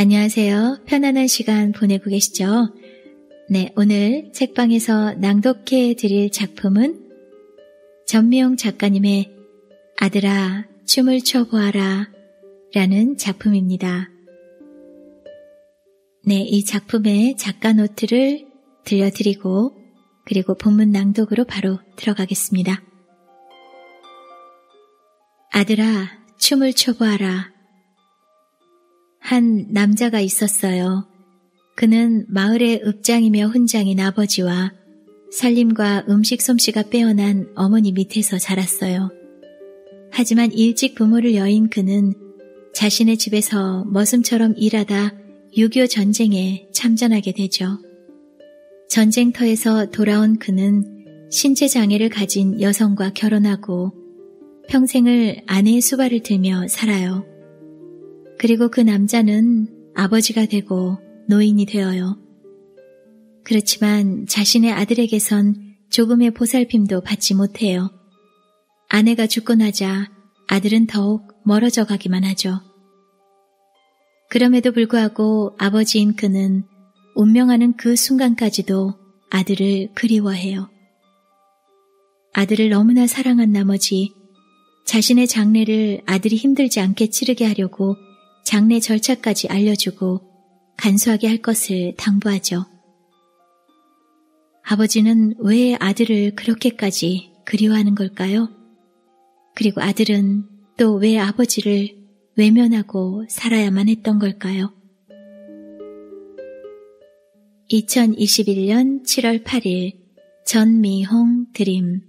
안녕하세요. 편안한 시간 보내고 계시죠? 네, 오늘 책방에서 낭독해 드릴 작품은 전미영 작가님의 아들아, 춤을 춰보아라 라는 작품입니다. 네, 이 작품의 작가 노트를 들려드리고 그리고 본문 낭독으로 바로 들어가겠습니다. 아들아, 춤을 춰보아라. 한 남자가 있었어요. 그는 마을의 읍장이며 훈장인 아버지와 살림과 음식 솜씨가 빼어난 어머니 밑에서 자랐어요. 하지만 일찍 부모를 여인 그는 자신의 집에서 머슴처럼 일하다 6.25 전쟁에 참전하게 되죠. 전쟁터에서 돌아온 그는 신체 장애를 가진 여성과 결혼하고 평생을 아내의 수발을 들며 살아요. 그리고 그 남자는 아버지가 되고 노인이 되어요. 그렇지만 자신의 아들에게선 조금의 보살핌도 받지 못해요. 아내가 죽고 나자 아들은 더욱 멀어져 가기만 하죠. 그럼에도 불구하고 아버지인 그는 운명하는 그 순간까지도 아들을 그리워해요. 아들을 너무나 사랑한 나머지 자신의 장례를 아들이 힘들지 않게 치르게 하려고 장례 절차까지 알려주고 간소하게 할 것을 당부하죠. 아버지는 왜 아들을 그렇게까지 그리워하는 걸까요? 그리고 아들은 또 왜 아버지를 외면하고 살아야만 했던 걸까요? 2021년 7월 8일 전미홍 드림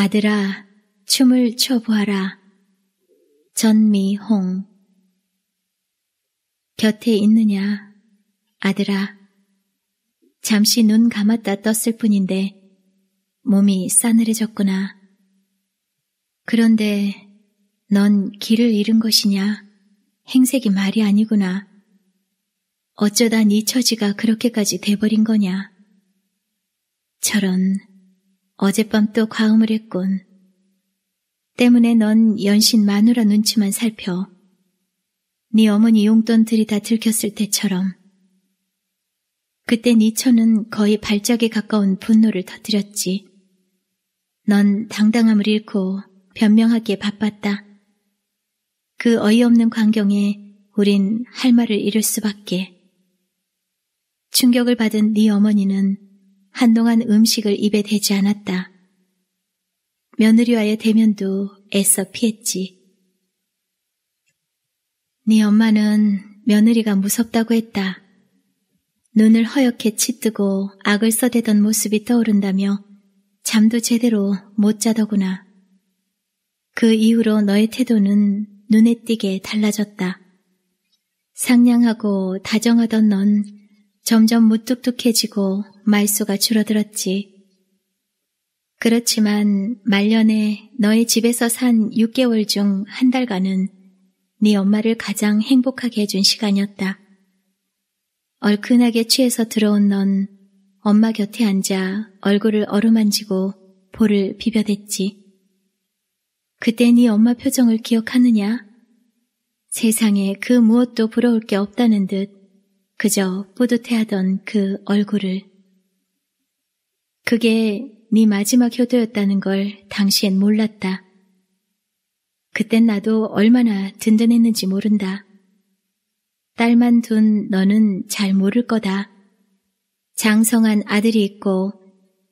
아들아, 춤을 춰보아라. 전미홍. 곁에 있느냐, 아들아. 잠시 눈 감았다 떴을 뿐인데 몸이 싸늘해졌구나. 그런데 넌 길을 잃은 것이냐? 행색이 말이 아니구나. 어쩌다 네 처지가 그렇게까지 돼버린 거냐? 저런, 어젯밤 또 과음을 했군. 때문에 넌 연신 마누라 눈치만 살펴. 네 어머니 용돈들이 다 들켰을 때처럼. 그때 니 네 처는 거의 발작에 가까운 분노를 터뜨렸지. 넌 당당함을 잃고 변명하기에 바빴다. 그 어이없는 광경에 우린 할 말을 잃을 수밖에. 충격을 받은 네 어머니는 한동안 음식을 입에 대지 않았다. 며느리와의 대면도 애써 피했지. 네 엄마는 며느리가 무섭다고 했다. 눈을 허옇게 치뜨고 악을 써대던 모습이 떠오른다며 잠도 제대로 못 자더구나. 그 이후로 너의 태도는 눈에 띄게 달라졌다. 상냥하고 다정하던 넌 점점 무뚝뚝해지고 말수가 줄어들었지. 그렇지만 말년에 너의 집에서 산 6개월 중 한 달간은 네 엄마를 가장 행복하게 해준 시간이었다. 얼큰하게 취해서 들어온 넌 엄마 곁에 앉아 얼굴을 어루만지고 볼을 비벼댔지. 그때 네 엄마 표정을 기억하느냐? 세상에 그 무엇도 부러울 게 없다는 듯 그저 뿌듯해하던 그 얼굴을 그게 네 마지막 효도였다는 걸 당시엔 몰랐다. 그땐 나도 얼마나 든든했는지 모른다. 딸만 둔 너는 잘 모를 거다. 장성한 아들이 있고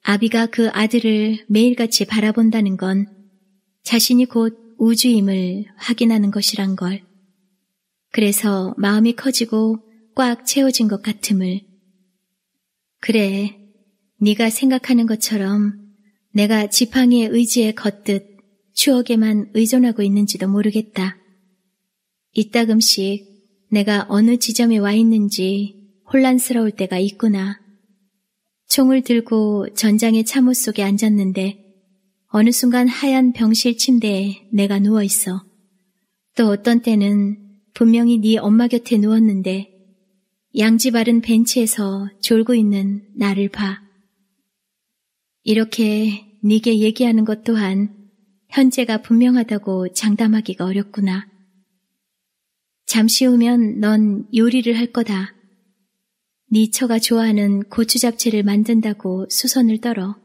아비가 그 아들을 매일같이 바라본다는 건 자신이 곧 우주임을 확인하는 것이란 걸. 그래서 마음이 커지고 꽉 채워진 것 같음을. 그래, 네가 생각하는 것처럼 내가 지팡이의 의지에 걷듯 추억에만 의존하고 있는지도 모르겠다. 이따금씩 내가 어느 지점에 와 있는지 혼란스러울 때가 있구나. 총을 들고 전장의 참호 속에 앉았는데 어느 순간 하얀 병실 침대에 내가 누워 있어. 또 어떤 때는 분명히 네 엄마 곁에 누웠는데 양지 바른 벤치에서 졸고 있는 나를 봐. 이렇게 네게 얘기하는 것 또한 현재가 분명하다고 장담하기가 어렵구나. 잠시 후면 넌 요리를 할 거다. 니 네 처가 좋아하는 고추 잡채를 만든다고 수선을 떨어.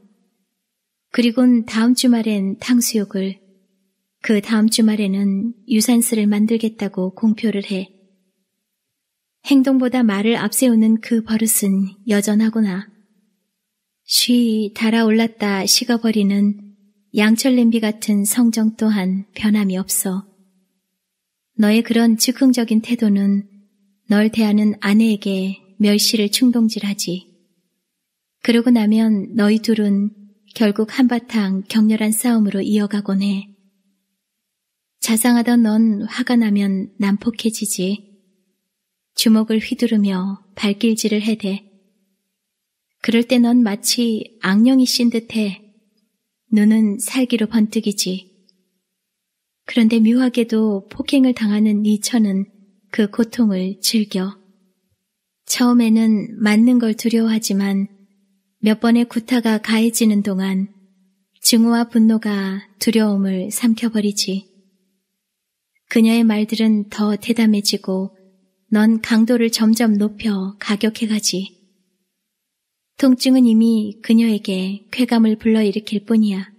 그리곤 다음 주말엔 탕수육을, 그 다음 주말에는 유산슬을 만들겠다고 공표를 해. 행동보다 말을 앞세우는 그 버릇은 여전하구나. 쉬이 달아올랐다 식어버리는 양철 냄비 같은 성정 또한 변함이 없어. 너의 그런 즉흥적인 태도는 널 대하는 아내에게 멸시를 충동질하지. 그러고 나면 너희 둘은 결국 한바탕 격렬한 싸움으로 이어가곤 해. 자상하던 넌 화가 나면 난폭해지지. 주먹을 휘두르며 발길질을 해대. 그럴 때 넌 마치 악령이 신 듯해. 눈은 살기로 번뜩이지. 그런데 묘하게도 폭행을 당하는 니처는 그 고통을 즐겨. 처음에는 맞는 걸 두려워하지만 몇 번의 구타가 가해지는 동안 증오와 분노가 두려움을 삼켜버리지. 그녀의 말들은 더 대담해지고 넌 강도를 점점 높여 가격해가지. 통증은 이미 그녀에게 쾌감을 불러일으킬 뿐이야.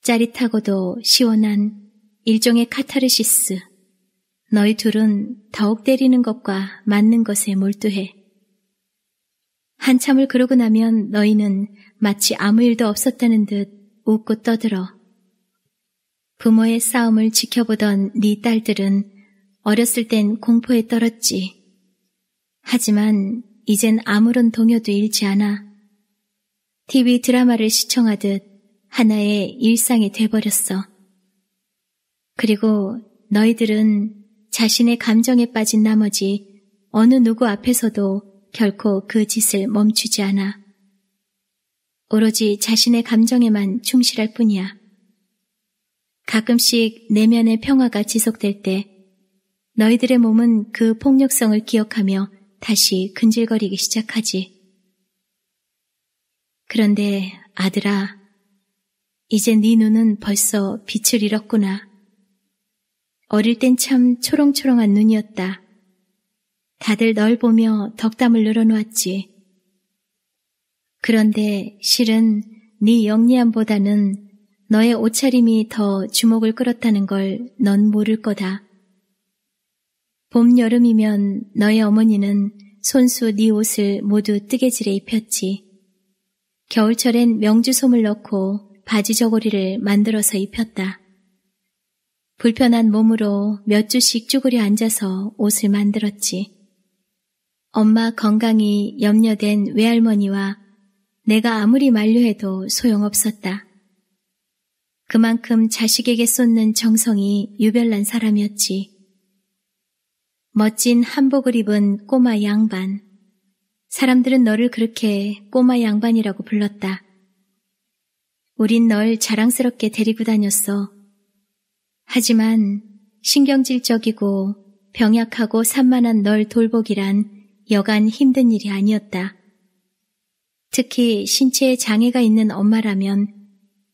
짜릿하고도 시원한 일종의 카타르시스. 너희 둘은 더욱 때리는 것과 맞는 것에 몰두해. 한참을 그러고 나면 너희는 마치 아무 일도 없었다는 듯 웃고 떠들어. 부모의 싸움을 지켜보던 네 딸들은 어렸을 땐 공포에 떨었지. 하지만 이젠 아무런 동요도 잃지 않아. TV 드라마를 시청하듯 하나의 일상이 돼버렸어. 그리고 너희들은 자신의 감정에 빠진 나머지 어느 누구 앞에서도 결코 그 짓을 멈추지 않아. 오로지 자신의 감정에만 충실할 뿐이야. 가끔씩 내면의 평화가 지속될 때 너희들의 몸은 그 폭력성을 기억하며 다시 근질거리기 시작하지. 그런데 아들아, 이제 네 눈은 벌써 빛을 잃었구나. 어릴 땐 참 초롱초롱한 눈이었다. 다들 널 보며 덕담을 늘어놓았지. 그런데 실은 네 영리함보다는 너의 옷차림이 더 주목을 끌었다는 걸 넌 모를 거다. 봄, 여름이면 너의 어머니는 손수 네 옷을 모두 뜨개질에 입혔지. 겨울철엔 명주솜을 넣고 바지 저고리를 만들어서 입혔다. 불편한 몸으로 몇 주씩 쭈그려 앉아서 옷을 만들었지. 엄마 건강이 염려된 외할머니와 내가 아무리 만류해도 소용없었다. 그만큼 자식에게 쏟는 정성이 유별난 사람이었지. 멋진 한복을 입은 꼬마 양반. 사람들은 너를 그렇게 꼬마 양반이라고 불렀다. 우린 널 자랑스럽게 데리고 다녔어. 하지만 신경질적이고 병약하고 산만한 널 돌보기란 여간 힘든 일이 아니었다. 특히 신체에 장애가 있는 엄마라면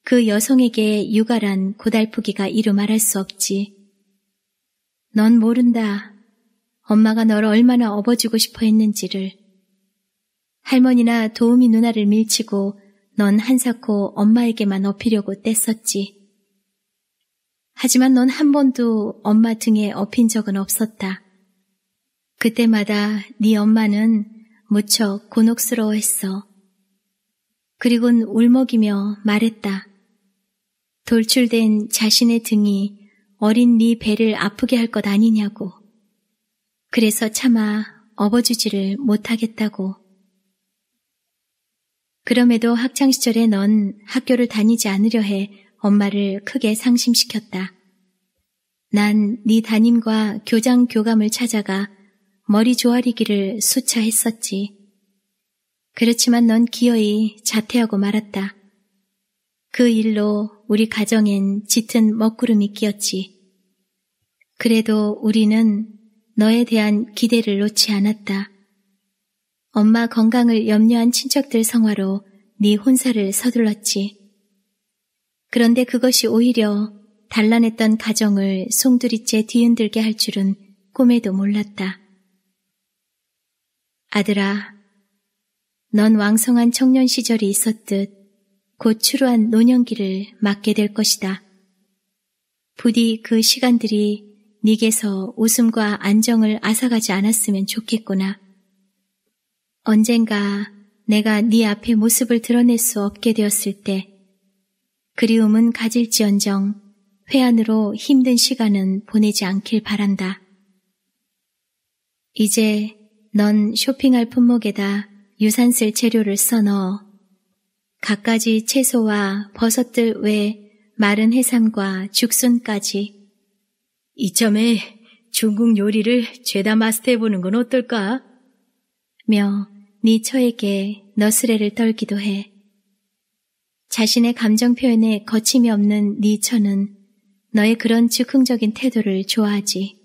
그 여성에게 육아란 고달프기가 이루 말할 수 없지. 넌 모른다. 엄마가 너를 얼마나 업어주고 싶어 했는지를. 할머니나 도우미 누나를 밀치고 넌 한사코 엄마에게만 업히려고 뗐었지. 하지만 넌 한 번도 엄마 등에 업힌 적은 없었다. 그때마다 네 엄마는 무척 곤혹스러워했어. 그리곤 울먹이며 말했다. 돌출된 자신의 등이 어린 네 배를 아프게 할 것 아니냐고. 그래서 차마 업어주지를 못하겠다고. 그럼에도 학창시절에 넌 학교를 다니지 않으려 해 엄마를 크게 상심시켰다. 난 네 담임과 교장 교감을 찾아가 머리 조아리기를 수차 했었지. 그렇지만 넌 기어이 자퇴하고 말았다. 그 일로 우리 가정엔 짙은 먹구름이 끼었지. 그래도 우리는 너에 대한 기대를 놓지 않았다. 엄마 건강을 염려한 친척들 성화로 네 혼사를 서둘렀지. 그런데 그것이 오히려 단란했던 가정을 송두리째 뒤흔들게 할 줄은 꿈에도 몰랐다. 아들아, 넌 왕성한 청년 시절이 있었듯 곧 추루한 노년기를 맞게 될 것이다. 부디 그 시간들이 네게서 웃음과 안정을 앗아가지 않았으면 좋겠구나. 언젠가 내가 네 앞에 모습을 드러낼 수 없게 되었을 때 그리움은 가질지언정 회한으로 힘든 시간은 보내지 않길 바란다. 이제 넌 쇼핑할 품목에다 유산슬 재료를 써넣어 갖가지 채소와 버섯들 외 마른 해삼과 죽순까지 이참에 중국 요리를 죄다 마스터해보는 건 어떨까? 며 니처에게 네 너스레를 떨기도 해. 자신의 감정 표현에 거침이 없는 니처는 네 너의 그런 즉흥적인 태도를 좋아하지.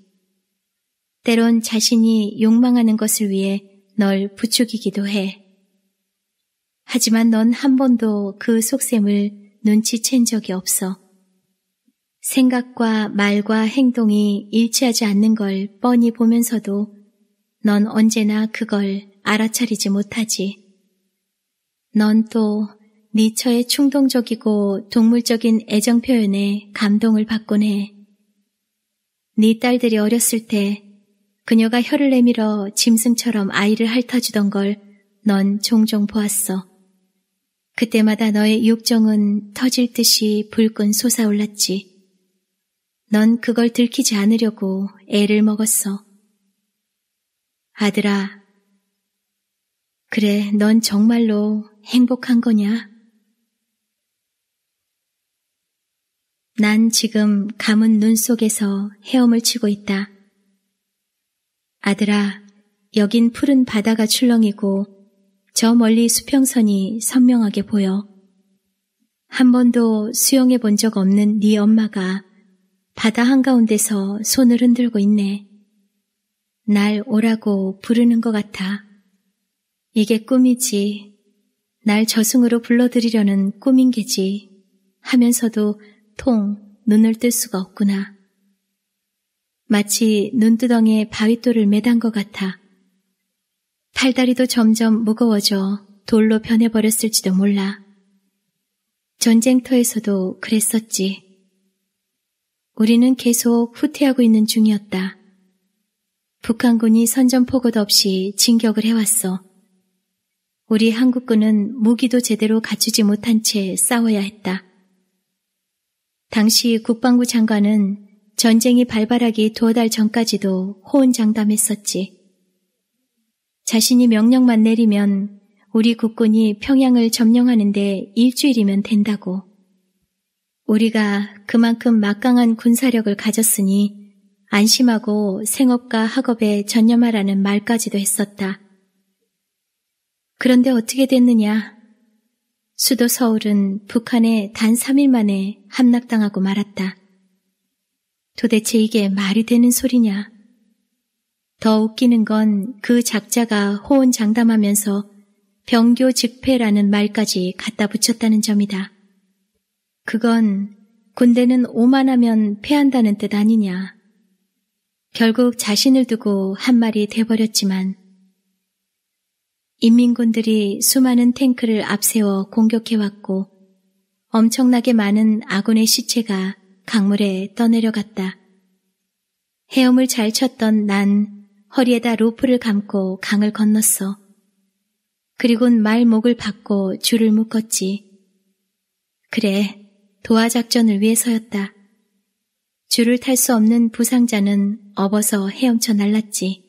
때론 자신이 욕망하는 것을 위해 널 부추기기도 해. 하지만 넌 한 번도 그 속셈을 눈치챈 적이 없어. 생각과 말과 행동이 일치하지 않는 걸 뻔히 보면서도 넌 언제나 그걸 알아차리지 못하지. 넌 또 니처의 네 충동적이고 동물적인 애정 표현에 감동을 받곤 해. 네 딸들이 어렸을 때 그녀가 혀를 내밀어 짐승처럼 아이를 핥아주던 걸 넌 종종 보았어. 그때마다 너의 욕정은 터질 듯이 불끈 솟아올랐지. 넌 그걸 들키지 않으려고 애를 먹었어. 아들아, 그래, 넌 정말로 행복한 거냐? 난 지금 감은 눈 속에서 헤엄을 치고 있다. 아들아, 여긴 푸른 바다가 출렁이고 저 멀리 수평선이 선명하게 보여. 한 번도 수영해 본 적 없는 네 엄마가 바다 한가운데서 손을 흔들고 있네. 날 오라고 부르는 것 같아. 이게 꿈이지. 날 저승으로 불러들이려는 꿈인 게지. 하면서도 통 눈을 뜰 수가 없구나. 마치 눈두덩에 바윗돌을 매단 것 같아. 팔다리도 점점 무거워져 돌로 변해버렸을지도 몰라. 전쟁터에서도 그랬었지. 우리는 계속 후퇴하고 있는 중이었다. 북한군이 선전포고 도 없이 진격을 해왔어. 우리 한국군은 무기도 제대로 갖추지 못한 채 싸워야 했다. 당시 국방부 장관은 전쟁이 발발하기 두어 달 전까지도 호언장담했었지. 자신이 명령만 내리면 우리 국군이 평양을 점령하는데 일주일이면 된다고. 우리가 그만큼 막강한 군사력을 가졌으니 안심하고 생업과 학업에 전념하라는 말까지도 했었다. 그런데 어떻게 됐느냐? 수도 서울은 북한에 단 3일 만에 함락당하고 말았다. 도대체 이게 말이 되는 소리냐? 더 웃기는 건 그 작자가 호언장담하면서 병교 집회라는 말까지 갖다 붙였다는 점이다. 그건 군대는 오만하면 패한다는 뜻 아니냐. 결국 자신을 두고 한 말이 돼버렸지만 인민군들이 수많은 탱크를 앞세워 공격해왔고 엄청나게 많은 아군의 시체가 강물에 떠내려갔다. 헤엄을 잘 쳤던 난 허리에다 로프를 감고 강을 건넜어. 그리곤 말목을 박고 줄을 묶었지. 그래, 도화작전을 위해서였다. 줄을 탈 수 없는 부상자는 업어서 헤엄쳐 날랐지.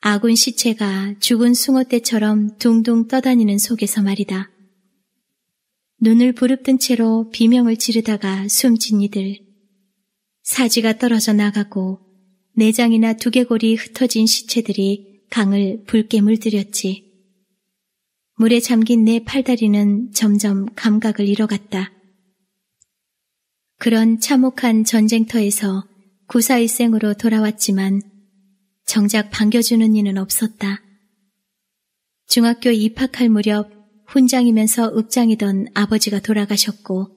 아군 시체가 죽은 숭어때처럼 둥둥 떠다니는 속에서 말이다. 눈을 부릅뜬 채로 비명을 지르다가 숨진 이들. 사지가 떨어져 나가고 내장이나 두개골이 흩어진 시체들이 강을 붉게 물들였지. 물에 잠긴 내 팔다리는 점점 감각을 잃어갔다. 그런 참혹한 전쟁터에서 구사일생으로 돌아왔지만 정작 반겨주는 이는 없었다. 중학교 입학할 무렵 훈장이면서 읍장이던 아버지가 돌아가셨고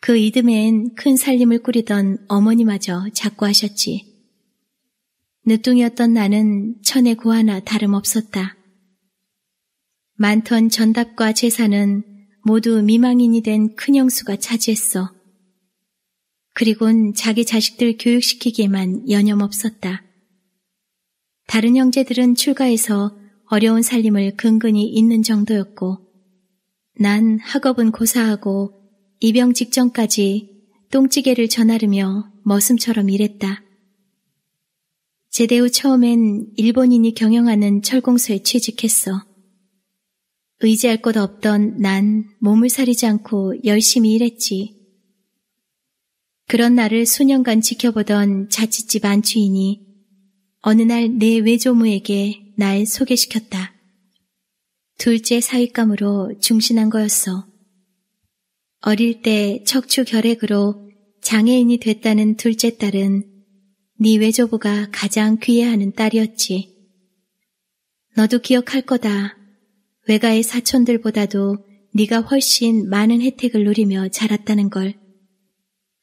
그 이듬해엔 큰 살림을 꾸리던 어머니마저 작고하셨지. 늦둥이었던 나는 천의 고하나 다름없었다. 많던 전답과 재산은 모두 미망인이 된 큰형수가 차지했어 그리곤 자기 자식들 교육시키기에만 여념없었다. 다른 형제들은 출가해서 어려운 살림을 근근히 잇는 정도였고 난 학업은 고사하고 입영 직전까지 똥찌개를 전하르며 머슴처럼 일했다. 제대 후 처음엔 일본인이 경영하는 철공소에 취직했어. 의지할 곳 없던 난 몸을 사리지 않고 열심히 일했지. 그런 나를 수년간 지켜보던 자취집 안주인이 어느 날 내 외조모에게 날 소개시켰다. 둘째 사윗감으로 중신한 거였어. 어릴 때 척추 결핵으로 장애인이 됐다는 둘째 딸은 네 외조부가 가장 귀해하는 딸이었지. 너도 기억할 거다. 외가의 사촌들보다도 네가 훨씬 많은 혜택을 누리며 자랐다는 걸.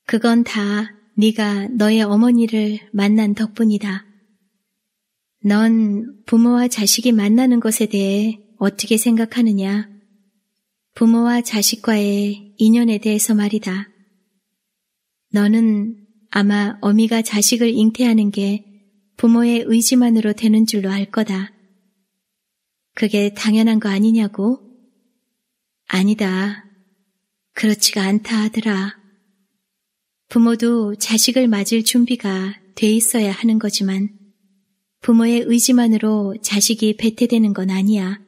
그건 다 네가 너의 어머니를 만난 덕분이다. 넌 부모와 자식이 만나는 것에 대해 어떻게 생각하느냐? 부모와 자식과의 인연에 대해서 말이다. 너는 아마 어미가 자식을 잉태하는 게 부모의 의지만으로 되는 줄로 알 거다. 그게 당연한 거 아니냐고? 아니다. 그렇지가 않다 하더라. 부모도 자식을 맞을 준비가 돼 있어야 하는 거지만 부모의 의지만으로 자식이 배태되는 건 아니야.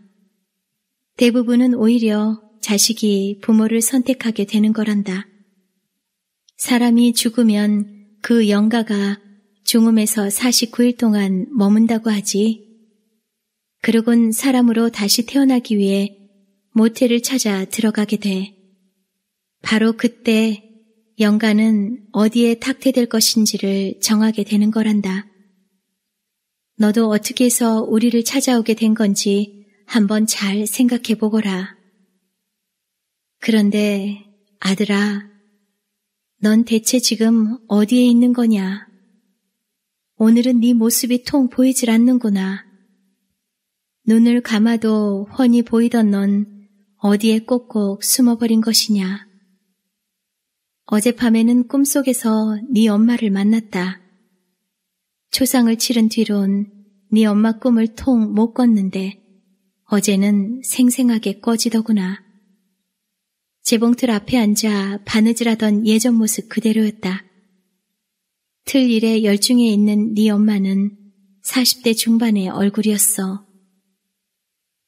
대부분은 오히려 자식이 부모를 선택하게 되는 거란다. 사람이 죽으면 그 영가가 중음에서 49일 동안 머문다고 하지. 그러곤 사람으로 다시 태어나기 위해 모텔을 찾아 들어가게 돼. 바로 그때 영가는 어디에 탁퇴될 것인지를 정하게 되는 거란다. 너도 어떻게 해서 우리를 찾아오게 된 건지 한번 잘 생각해 보거라. 그런데 아들아, 넌 대체 지금 어디에 있는 거냐? 오늘은 네 모습이 통 보이질 않는구나. 눈을 감아도 훤히 보이던 넌 어디에 꼭꼭 숨어버린 것이냐? 어젯밤에는 꿈속에서 네 엄마를 만났다. 초상을 치른 뒤론 네 엄마 꿈을 통 못 꿨는데 어제는 생생하게 꺼지더구나. 재봉틀 앞에 앉아 바느질하던 예전 모습 그대로였다. 틀 일에 열중해 있는 네 엄마는 40대 중반의 얼굴이었어.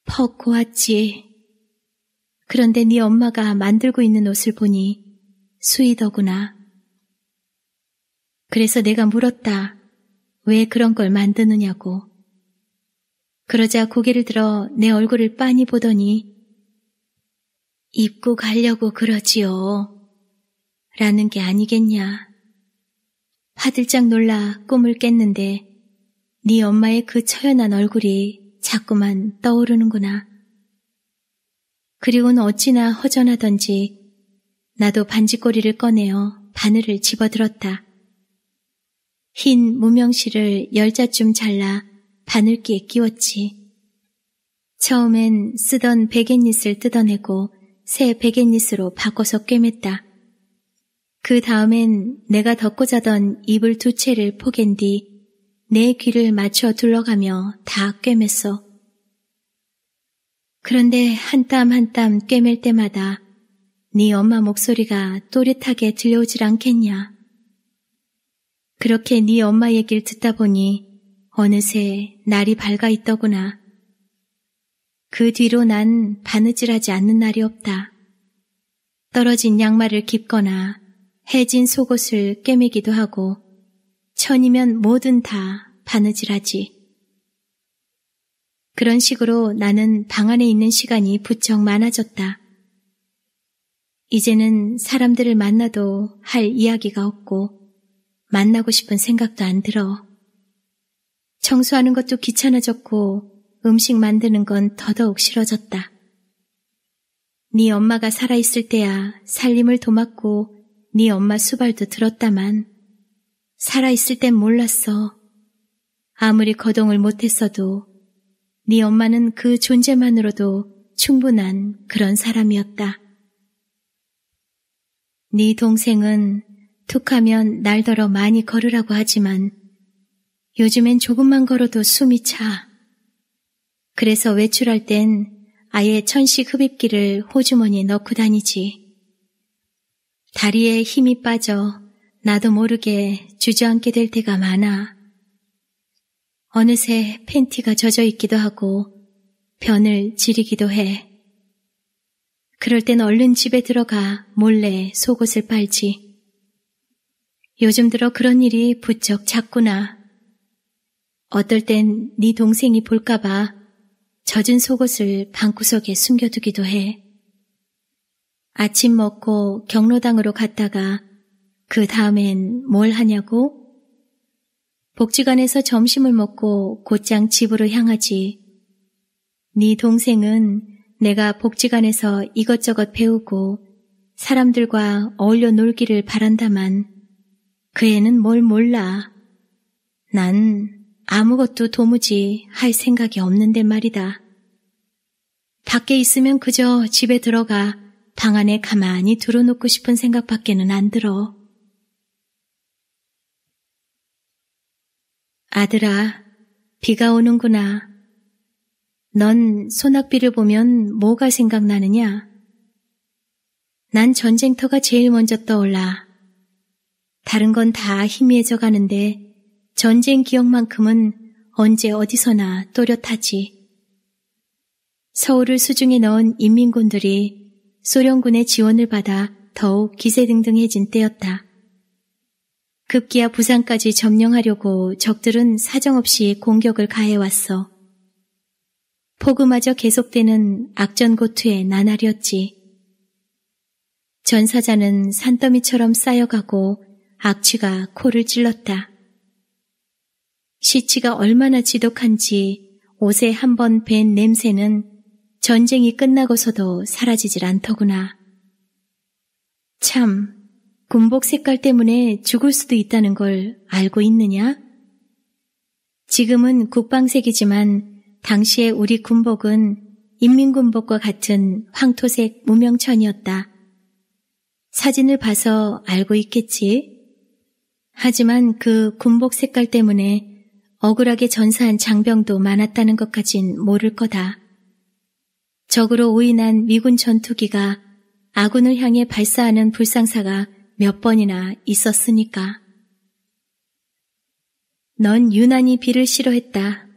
퍽 고왔지. 그런데 네 엄마가 만들고 있는 옷을 보니 수의더구나 그래서 내가 물었다. 왜 그런 걸 만드느냐고. 그러자 고개를 들어 내 얼굴을 빤히 보더니 입고 가려고 그러지요. 라는 게 아니겠냐. 화들짝 놀라 꿈을 깼는데 네 엄마의 그 처연한 얼굴이 자꾸만 떠오르는구나. 그리고는 어찌나 허전하던지 나도 반지꼬리를 꺼내어 바늘을 집어들었다. 흰 무명실을 열자쯤 잘라 바늘끼에 끼웠지. 처음엔 쓰던 베갯잇을 뜯어내고 새 베갯잇으로 바꿔서 꿰맸다. 그 다음엔 내가 덮고 자던 이불 두 채를 포갠 뒤 내 귀를 맞춰 둘러가며 다 꿰맸어. 그런데 한 땀 한 땀 꿰맬 때마다 네 엄마 목소리가 또렷하게 들려오질 않겠냐. 그렇게 네 엄마 얘기를 듣다 보니 어느새 날이 밝아 있더구나. 그 뒤로 난 바느질하지 않는 날이 없다. 떨어진 양말을 깁거나 해진 속옷을 꿰매기도 하고 천이면 뭐든 다 바느질하지. 그런 식으로 나는 방 안에 있는 시간이 부쩍 많아졌다. 이제는 사람들을 만나도 할 이야기가 없고 만나고 싶은 생각도 안 들어. 청소하는 것도 귀찮아졌고 음식 만드는 건 더더욱 싫어졌다. 네 엄마가 살아있을 때야 살림을 도맡고 네 엄마 수발도 들었다만 살아있을 땐 몰랐어. 아무리 거동을 못했어도 네 엄마는 그 존재만으로도 충분한 그런 사람이었다. 네 동생은 툭하면 날더러 많이 걸으라고 하지만 요즘엔 조금만 걸어도 숨이 차. 그래서 외출할 땐 아예 천식 흡입기를 호주머니에 넣고 다니지. 다리에 힘이 빠져 나도 모르게 주저앉게 될 때가 많아. 어느새 팬티가 젖어 있기도 하고 변을 지리기도 해. 그럴 땐 얼른 집에 들어가 몰래 속옷을 빨지. 요즘 들어 그런 일이 부쩍 잦구나. 어떨 땐 네 동생이 볼까봐 젖은 속옷을 방구석에 숨겨두기도 해. 아침 먹고 경로당으로 갔다가 그 다음엔 뭘 하냐고? 복지관에서 점심을 먹고 곧장 집으로 향하지. 네 동생은 내가 복지관에서 이것저것 배우고 사람들과 어울려 놀기를 바란다만 그 애는 뭘 몰라. 난 아무것도 도무지 할 생각이 없는데 말이다. 밖에 있으면 그저 집에 들어가 방 안에 가만히 들어놓고 싶은 생각밖에는 안 들어. 아들아, 비가 오는구나. 넌 소낙비를 보면 뭐가 생각나느냐? 난 전쟁터가 제일 먼저 떠올라. 다른 건 다 희미해져 가는데 전쟁 기억만큼은 언제 어디서나 또렷하지. 서울을 수중에 넣은 인민군들이 소련군의 지원을 받아 더욱 기세등등해진 때였다. 급기야 부산까지 점령하려고 적들은 사정없이 공격을 가해왔어. 폭우마저 계속되는 악전고투에 나날이었지. 전사자는 산더미처럼 쌓여가고 악취가 코를 찔렀다. 시치가 얼마나 지독한지 옷에 한번밴 냄새는 전쟁이 끝나고서도 사라지질 않더구나. 참, 군복 색깔 때문에 죽을 수도 있다는 걸 알고 있느냐? 지금은 국방색이지만 당시에 우리 군복은 인민군복과 같은 황토색 무명천이었다. 사진을 봐서 알고 있겠지. 하지만 그 군복 색깔 때문에 억울하게 전사한 장병도 많았다는 것까진 모를 거다. 적으로 오인한 미군 전투기가 아군을 향해 발사하는 불상사가 몇 번이나 있었으니까. 넌 유난히 비를 싫어했다.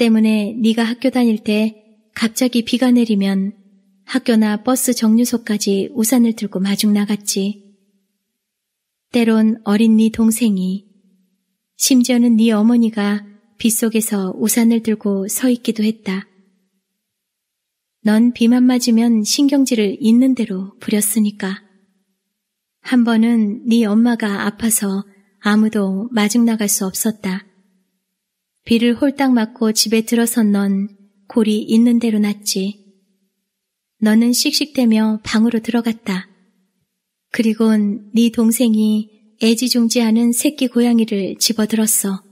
때문에 네가 학교 다닐 때 갑자기 비가 내리면 학교나 버스 정류소까지 우산을 들고 마중 나갔지. 때론 어린 네 동생이 심지어는 네 어머니가 빗속에서 우산을 들고 서 있기도 했다. 넌 비만 맞으면 신경질을 있는 대로 부렸으니까. 한 번은 네 엄마가 아파서 아무도 마중 나갈 수 없었다. 비를 홀딱 맞고 집에 들어선 넌 골이 있는 대로 났지. 너는 씩씩대며 방으로 들어갔다. 그리곤 네 동생이 애지중지하는 새끼 고양이를 집어들었어.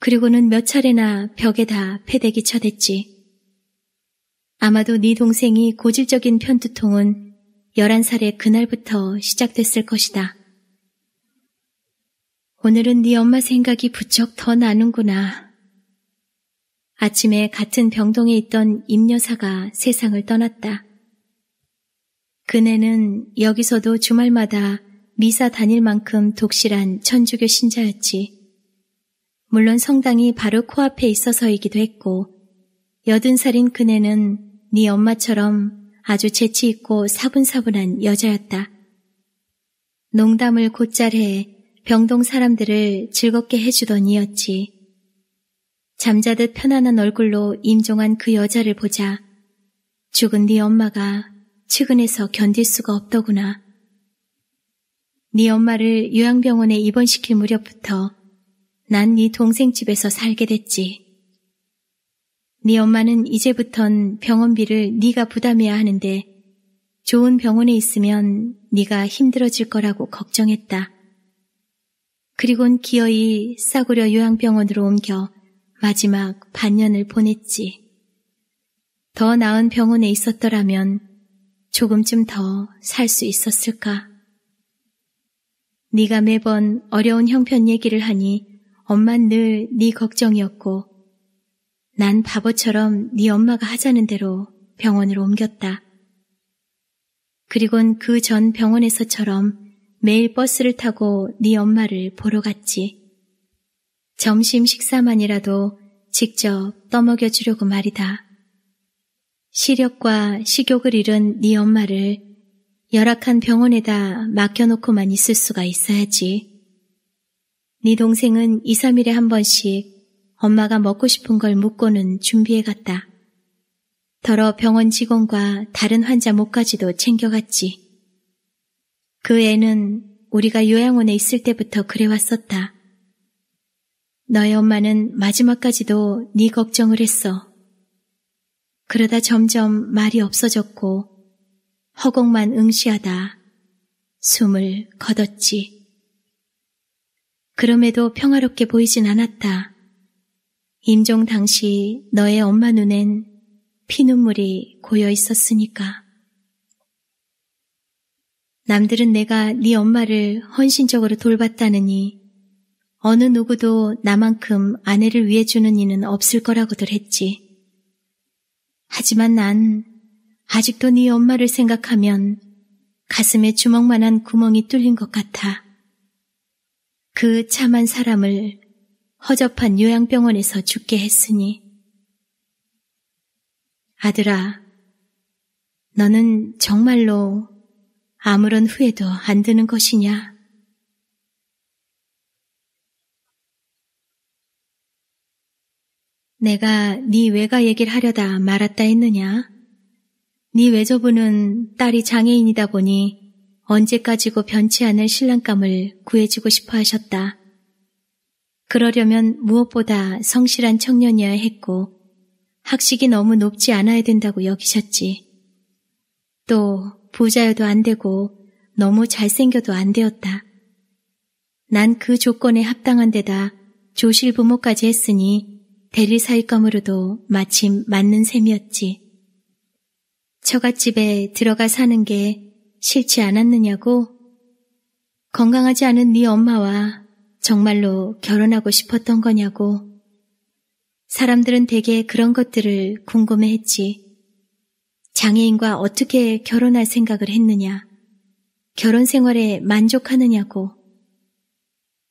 그리고는 몇 차례나 벽에다 패대기 쳐댔지. 아마도 네 동생이 고질적인 편두통은 11살의 그날부터 시작됐을 것이다. 오늘은 네 엄마 생각이 부쩍 더 나는구나. 아침에 같은 병동에 있던 임여사가 세상을 떠났다. 그네는 여기서도 주말마다 미사 다닐 만큼 독실한 천주교 신자였지. 물론 성당이 바로 코앞에 있어서이기도 했고 여든 살인 그네는 네 엄마처럼 아주 재치 있고 사분사분한 여자였다. 농담을 곧잘해 병동 사람들을 즐겁게 해주던 이였지. 잠자듯 편안한 얼굴로 임종한 그 여자를 보자 죽은 네 엄마가 측은해서 견딜 수가 없더구나. 네 엄마를 요양병원에 입원시킬 무렵부터 난 네 동생 집에서 살게 됐지. 네 엄마는 이제부턴 병원비를 네가 부담해야 하는데 좋은 병원에 있으면 네가 힘들어질 거라고 걱정했다. 그리곤 기어이 싸구려 요양병원으로 옮겨 마지막 반년을 보냈지. 더 나은 병원에 있었더라면 조금쯤 더 살 수 있었을까. 네가 매번 어려운 형편 얘기를 하니 엄만 늘네 걱정이었고 난 바보처럼 네 엄마가 하자는 대로 병원으로 옮겼다. 그리곤 그 전 병원에서처럼 매일 버스를 타고 네 엄마를 보러 갔지. 점심 식사만이라도 직접 떠먹여 주려고 말이다. 시력과 식욕을 잃은 네 엄마를 열악한 병원에다 맡겨놓고만 있을 수가 있어야지. 네 동생은 2, 3일에 한 번씩 엄마가 먹고 싶은 걸 묻고는 준비해 갔다. 더러 병원 직원과 다른 환자 목까지도 챙겨갔지. 그 애는 우리가 요양원에 있을 때부터 그래왔었다. 너의 엄마는 마지막까지도 네 걱정을 했어. 그러다 점점 말이 없어졌고 허공만 응시하다 숨을 거뒀지. 그럼에도 평화롭게 보이진 않았다. 임종 당시 너의 엄마 눈엔 피눈물이 고여 있었으니까. 남들은 내가 네 엄마를 헌신적으로 돌봤다느니 어느 누구도 나만큼 아내를 위해 주는 이는 없을 거라고들 했지. 하지만 난 아직도 네 엄마를 생각하면 가슴에 주먹만한 구멍이 뚫린 것 같아. 그 참한 사람을 허접한 요양병원에서 죽게 했으니. 아들아, 너는 정말로 아무런 후회도 안 드는 것이냐? 내가 네 외가 얘기를 하려다 말았다 했느냐? 네 외조부는 딸이 장애인이다 보니 언제까지고 변치 않을 신랑감을 구해주고 싶어 하셨다. 그러려면 무엇보다 성실한 청년이어야 했고 학식이 너무 높지 않아야 된다고 여기셨지. 또 부자여도 안 되고 너무 잘생겨도 안 되었다. 난 그 조건에 합당한 데다 조실 부모까지 했으니 대리 사윗감으로도 마침 맞는 셈이었지. 처갓집에 들어가 사는 게 싫지 않았느냐고? 건강하지 않은 네 엄마와 정말로 결혼하고 싶었던 거냐고. 사람들은 대개 그런 것들을 궁금해했지. 장애인과 어떻게 결혼할 생각을 했느냐, 결혼 생활에 만족하느냐고.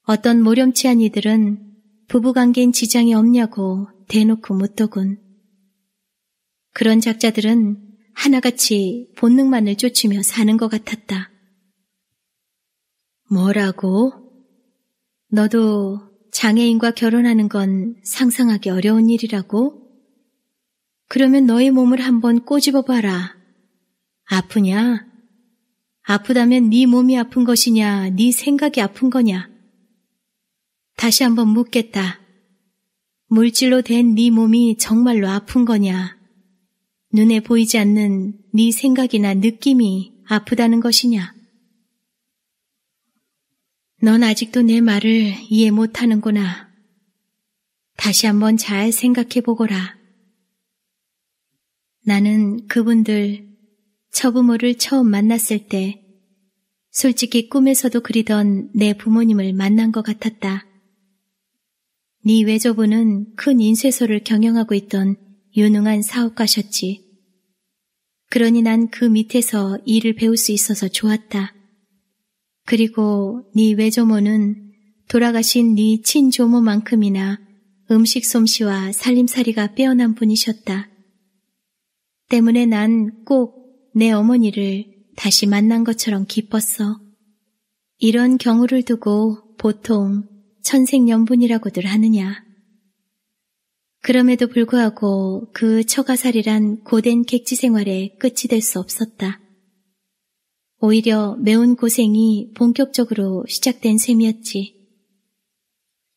어떤 모렴치한 이들은 부부관계인 지장이 없냐고 대놓고 묻더군. 그런 작자들은 하나같이 본능만을 쫓으며 사는 것 같았다. 뭐라고? 너도 장애인과 결혼하는 건 상상하기 어려운 일이라고? 그러면 너의 몸을 한번 꼬집어 봐라. 아프냐? 아프다면 네 몸이 아픈 것이냐, 네 생각이 아픈 거냐? 다시 한번 묻겠다. 물질로 된 네 몸이 정말로 아픈 거냐? 눈에 보이지 않는 네 생각이나 느낌이 아프다는 것이냐? 넌 아직도 내 말을 이해 못하는구나. 다시 한번 잘 생각해 보거라. 나는 그분들 처부모를 처음 만났을 때 솔직히 꿈에서도 그리던 내 부모님을 만난 것 같았다. 네 외조부는 큰 인쇄소를 경영하고 있던 유능한 사업가셨지. 그러니 난 그 밑에서 일을 배울 수 있어서 좋았다. 그리고 네 외조모는 돌아가신 네 친조모만큼이나 음식 솜씨와 살림살이가 빼어난 분이셨다. 때문에 난 꼭 내 어머니를 다시 만난 것처럼 기뻤어. 이런 경우를 두고 보통 천생연분이라고들 하느냐. 그럼에도 불구하고 그 처가살이란 고된 객지 생활에 끝이 될 수 없었다. 오히려 매운 고생이 본격적으로 시작된 셈이었지.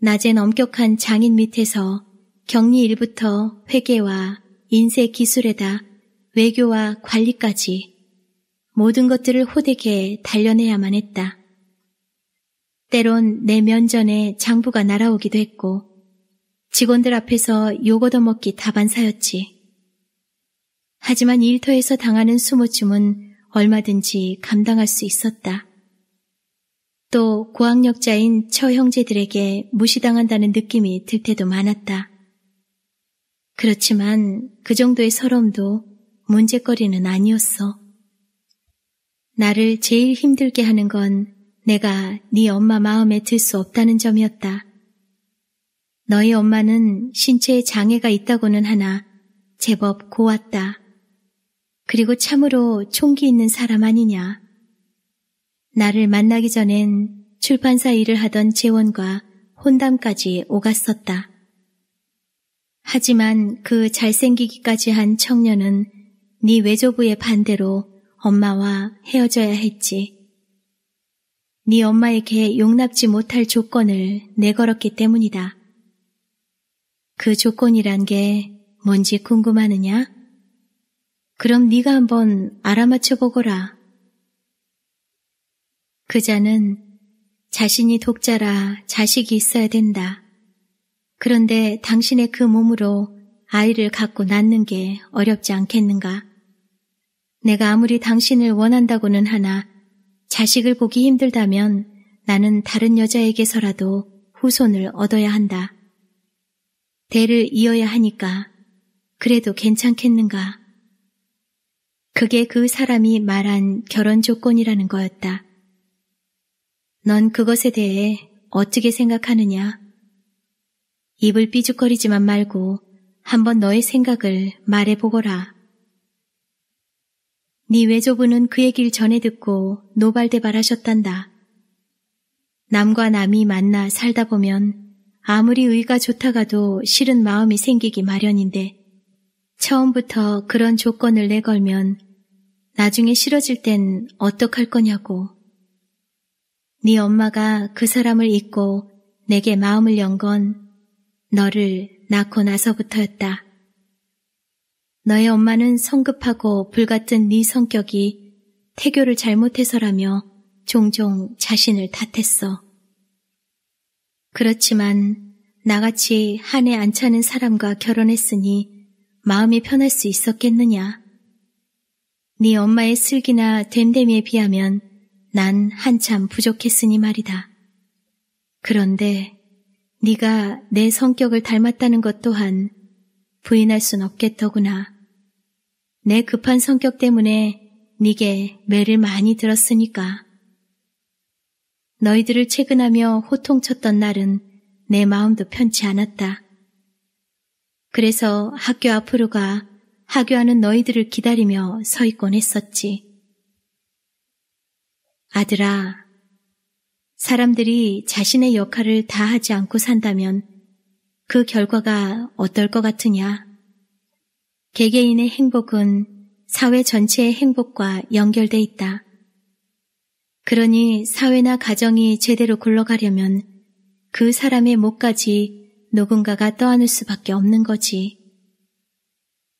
낮엔 엄격한 장인 밑에서 격리 일부터 회계와 인쇄 기술에다 외교와 관리까지 모든 것들을 호되게 단련해야만 했다. 때론 내 면전에 장부가 날아오기도 했고 직원들 앞에서 욕얻어먹기 다반사였지. 하지만 일터에서 당하는 수모쯤은 얼마든지 감당할 수 있었다. 또 고학력자인 처 형제들에게 무시당한다는 느낌이 들 때도 많았다. 그렇지만 그 정도의 서러움도 문제거리는 아니었어. 나를 제일 힘들게 하는 건 내가 네 엄마 마음에 들 수 없다는 점이었다. 너희 엄마는 신체에 장애가 있다고는 하나 제법 고왔다. 그리고 참으로 총기 있는 사람 아니냐. 나를 만나기 전엔 출판사 일을 하던 재원과 혼담까지 오갔었다. 하지만 그 잘생기기까지 한 청년은 네 외조부의 반대로 엄마와 헤어져야 했지. 네 엄마에게 용납지 못할 조건을 내걸었기 때문이다. 그 조건이란 게 뭔지 궁금하느냐? 그럼 네가 한번 알아맞혀 보거라. 그자는 자신이 독자라 자식이 있어야 된다. 그런데 당신의 그 몸으로 아이를 갖고 낳는 게 어렵지 않겠는가? 내가 아무리 당신을 원한다고는 하나 자식을 보기 힘들다면 나는 다른 여자에게서라도 후손을 얻어야 한다. 대를 이어야 하니까 그래도 괜찮겠는가. 그게 그 사람이 말한 결혼 조건이라는 거였다. 넌 그것에 대해 어떻게 생각하느냐? 입을 삐죽거리지만 말고 한번 너의 생각을 말해보거라. 네 외조부는 그 얘기를 전해 듣고 노발대발하셨단다. 남과 남이 만나 살다 보면 아무리 의가 좋다가도 싫은 마음이 생기기 마련인데 처음부터 그런 조건을 내걸면 나중에 싫어질 땐 어떡할 거냐고. 네 엄마가 그 사람을 잊고 내게 마음을 연 건 너를 낳고 나서부터였다. 너의 엄마는 성급하고 불같은 네 성격이 태교를 잘못해서라며 종종 자신을 탓했어. 그렇지만 나같이 한에 안 차는 사람과 결혼했으니 마음이 편할 수 있었겠느냐. 네 엄마의 슬기나 댐댐이에 비하면 난 한참 부족했으니 말이다. 그런데 네가 내 성격을 닮았다는 것 또한 부인할 순 없겠더구나. 내 급한 성격 때문에 네게 매를 많이 들었으니까. 너희들을 채근하며 호통쳤던 날은 내 마음도 편치 않았다. 그래서 학교 앞으로 가 학교하는 너희들을 기다리며 서 있곤 했었지. 아들아, 사람들이 자신의 역할을 다 하지 않고 산다면 그 결과가 어떨 것 같으냐? 개개인의 행복은 사회 전체의 행복과 연결돼 있다. 그러니 사회나 가정이 제대로 굴러가려면 그 사람의 목까지 누군가가 떠안을 수밖에 없는 거지.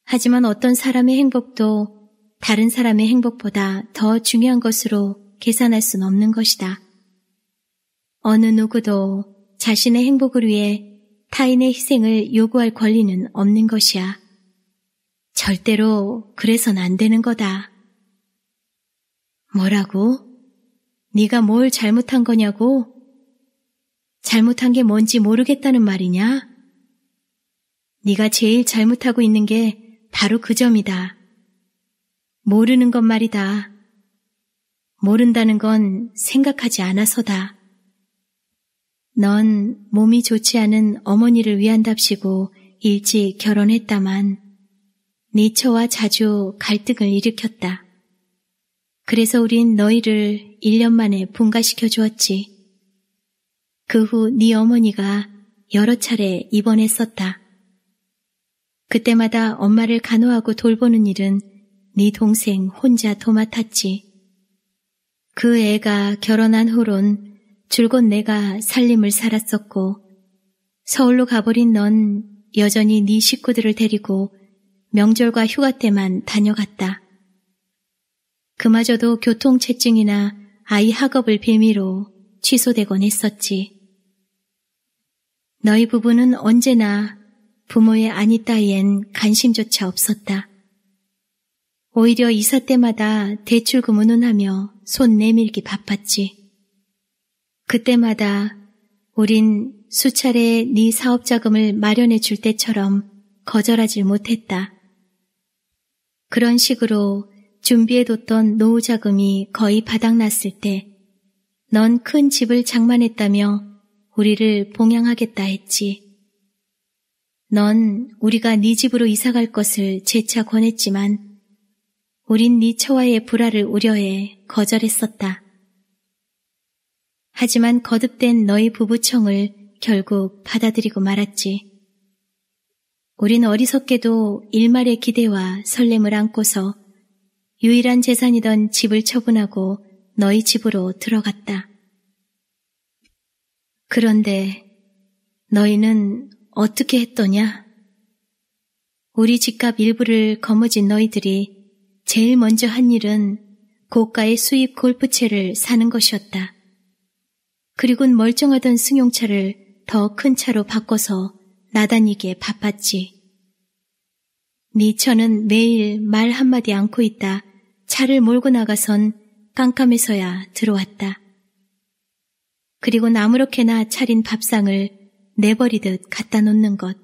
하지만 어떤 사람의 행복도 다른 사람의 행복보다 더 중요한 것으로 계산할 수는 없는 것이다. 어느 누구도 자신의 행복을 위해 타인의 희생을 요구할 권리는 없는 것이야. 절대로 그래선 안 되는 거다. 뭐라고? 네가 뭘 잘못한 거냐고? 잘못한 게 뭔지 모르겠다는 말이냐? 네가 제일 잘못하고 있는 게 바로 그 점이다. 모르는 것 말이다. 모른다는 건 생각하지 않아서다. 넌 몸이 좋지 않은 어머니를 위한답시고 일찍 결혼했다만 네처와 자주 갈등을 일으켰다. 그래서 우린 너희를 1년 만에 분가시켜 주었지. 그 후 네 어머니가 여러 차례 입원했었다. 그때마다 엄마를 간호하고 돌보는 일은 네 동생 혼자 도맡았지. 그 애가 결혼한 후론 줄곧 내가 살림을 살았었고 서울로 가버린 넌 여전히 네 식구들을 데리고 명절과 휴가 때만 다녀갔다. 그마저도 교통체증이나 아이 학업을 빌미로 취소되곤 했었지. 너희 부부는 언제나 부모의 아니 따위엔 관심조차 없었다. 오히려 이사 때마다 대출금 운운하며 손 내밀기 바빴지. 그때마다 우린 수차례 네 사업 자금을 마련해 줄 때처럼 거절하지 못했다. 그런 식으로 준비해뒀던 노후 자금이 거의 바닥났을 때 넌 큰 집을 장만했다며 우리를 봉양하겠다 했지. 넌 우리가 네 집으로 이사갈 것을 재차 권했지만 우린 네 처와의 불화를 우려해 거절했었다. 하지만 거듭된 너희 부부청을 결국 받아들이고 말았지. 우린 어리석게도 일말의 기대와 설렘을 안고서 유일한 재산이던 집을 처분하고 너희 집으로 들어갔다. 그런데 너희는 어떻게 했더냐? 우리 집값 일부를 거머쥔 너희들이 제일 먼저 한 일은 고가의 수입 골프채를 사는 것이었다. 그리고 멀쩡하던 승용차를 더 큰 차로 바꿔서 나다니기에 바빴지. 네 처는 매일 말 한마디 안고 있다 차를 몰고 나가선 깜깜해서야 들어왔다. 그리고 아무렇게나 차린 밥상을 내버리듯 갖다 놓는 것.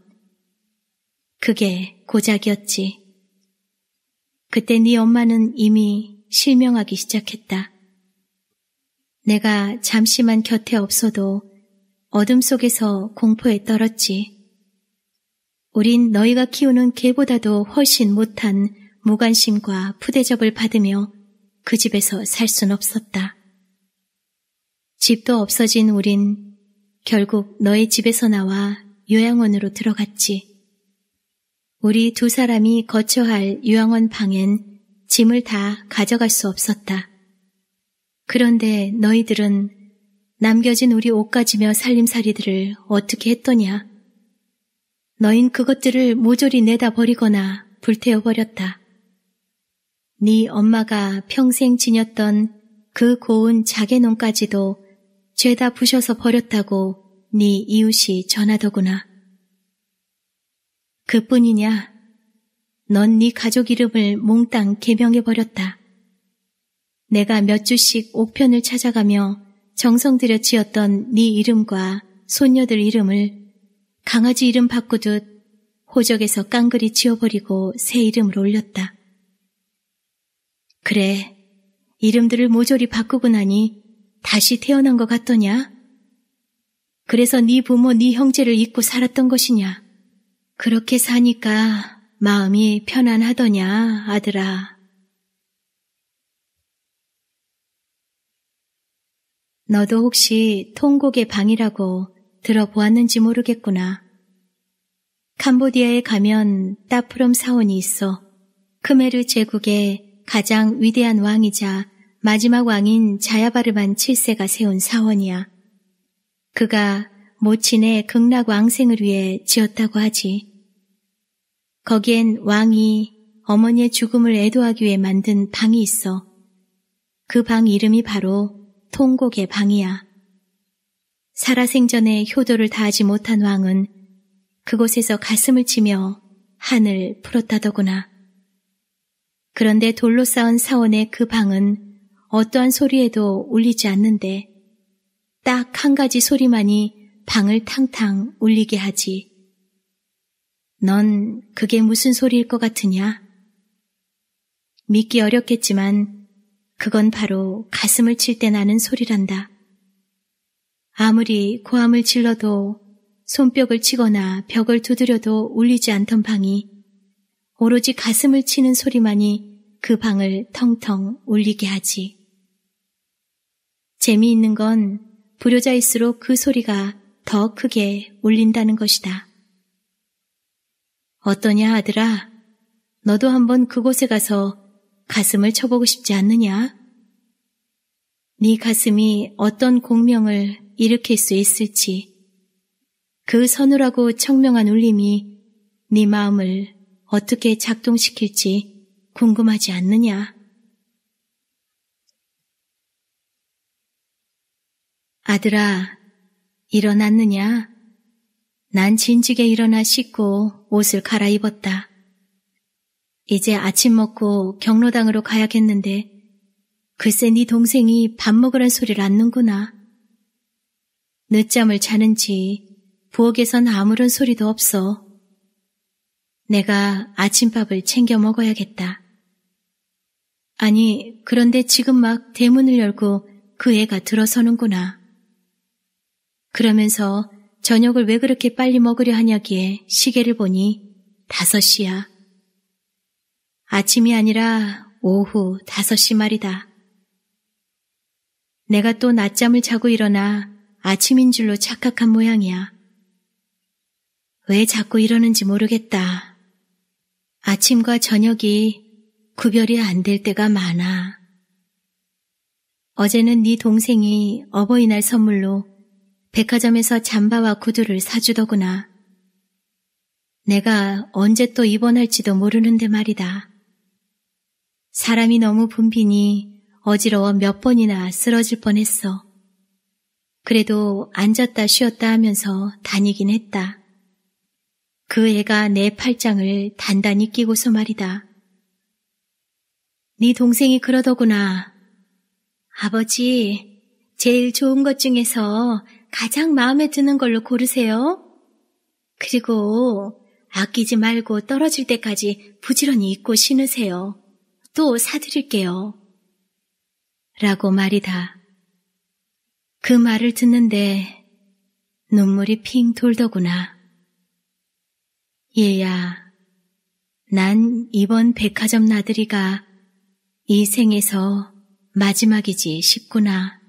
그게 고작이었지. 그때 네 엄마는 이미 실명하기 시작했다. 내가 잠시만 곁에 없어도 어둠 속에서 공포에 떨었지. 우린 너희가 키우는 개보다도 훨씬 못한 무관심과 푸대접을 받으며 그 집에서 살 순 없었다. 집도 없어진 우린 결국 너희 집에서 나와 요양원으로 들어갔지. 우리 두 사람이 거쳐할 요양원 방엔 짐을 다 가져갈 수 없었다. 그런데 너희들은 남겨진 우리 옷가지며 살림살이들을 어떻게 했더냐? 너흰 그것들을 모조리 내다버리거나 불태워버렸다. 네 엄마가 평생 지녔던 그 고운 자개농까지도 죄다 부셔서 버렸다고 네 이웃이 전하더구나. 그뿐이냐? 넌 네 가족 이름을 몽땅 개명해버렸다. 내가 몇 주씩 옥편을 찾아가며 정성 들여 지었던 네 이름과 손녀들 이름을 강아지 이름 바꾸듯 호적에서 깡그리 지워버리고 새 이름을 올렸다. 그래, 이름들을 모조리 바꾸고 나니 다시 태어난 것 같더냐? 그래서 네 부모, 네 형제를 잊고 살았던 것이냐? 그렇게 사니까 마음이 편안하더냐, 아들아. 너도 혹시 통곡의 방이라고 들어보았는지 모르겠구나. 캄보디아에 가면 따프롬 사원이 있어 크메르 제국의 가장 위대한 왕이자 마지막 왕인 자야바르만 7세가 세운 사원이야. 그가 모친의 극락 왕생을 위해 지었다고 하지. 거기엔 왕이 어머니의 죽음을 애도하기 위해 만든 방이 있어. 그 방 이름이 바로 통곡의 방이야. 살아생전에 효도를 다하지 못한 왕은 그곳에서 가슴을 치며 한을 풀었다더구나. 그런데 돌로 쌓은 사원의 그 방은 어떠한 소리에도 울리지 않는데 딱 한 가지 소리만이 방을 탕탕 울리게 하지. 넌 그게 무슨 소리일 것 같으냐? 믿기 어렵겠지만 그건 바로 가슴을 칠 때 나는 소리란다. 아무리 고함을 질러도 손뼉을 치거나 벽을 두드려도 울리지 않던 방이 오로지 가슴을 치는 소리만이 그 방을 텅텅 울리게 하지. 재미있는 건 불효자일수록 그 소리가 더 크게 울린다는 것이다. 어떠냐, 아들아? 너도 한번 그곳에 가서 가슴을 쳐보고 싶지 않느냐? 네 가슴이 어떤 공명을 일으킬 수 있을지 그 서늘하고 청명한 울림이 네 마음을 어떻게 작동시킬지 궁금하지 않느냐. 아들아, 일어났느냐? 난 진즉에 일어나 씻고 옷을 갈아입었다. 이제 아침 먹고 경로당으로 가야겠는데 글쎄 네 동생이 밥 먹으란 소리를 안는구나. 늦잠을 자는지 부엌에선 아무런 소리도 없어. 내가 아침밥을 챙겨 먹어야겠다. 아니, 그런데 지금 막 대문을 열고 그 애가 들어서는구나. 그러면서 저녁을 왜 그렇게 빨리 먹으려 하냐기에 시계를 보니 다섯 시야. 아침이 아니라 오후 다섯 시 말이다. 내가 또 낮잠을 자고 일어나 아침인 줄로 착각한 모양이야. 왜 자꾸 이러는지 모르겠다. 아침과 저녁이 구별이 안 될 때가 많아. 어제는 네 동생이 어버이날 선물로 백화점에서 잠바와 구두를 사주더구나. 내가 언제 또 입원할지도 모르는데 말이다. 사람이 너무 붐비니 어지러워 몇 번이나 쓰러질 뻔했어. 그래도 앉았다 쉬었다 하면서 다니긴 했다. 그 애가 내 팔짱을 단단히 끼고서 말이다. 네 동생이 그러더구나. 아버지, 제일 좋은 것 중에서 가장 마음에 드는 걸로 고르세요. 그리고 아끼지 말고 떨어질 때까지 부지런히 입고 신으세요. 또 사드릴게요. 라고 말이다. 그 말을 듣는데 눈물이 핑 돌더구나. 얘야, 난 이번 백화점 나들이가 이 생에서 마지막이지 싶구나.